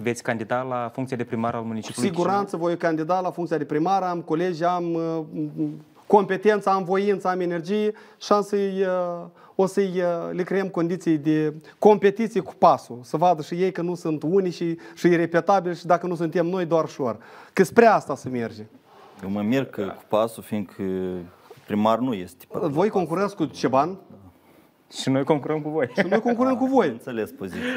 Veți candida la funcția de primar al municipiului? Cu siguranță Chișinău? voi candida la funcția de primar, am colegi, am uh, competența, am voință, am energie și am să-i, uh, o să-i uh, le creăm condiții de competiție cu pasul. Să vadă și ei că nu sunt unii și, și repetabili și dacă nu suntem noi, doar șor. Că spre asta se merge. Eu mă mir că cu pasul, fiindcă primar nu este. Voi concurați cu Ceban? Da. Și noi concurăm cu voi. Și noi concurăm da, cu voi. Înțeles poziția.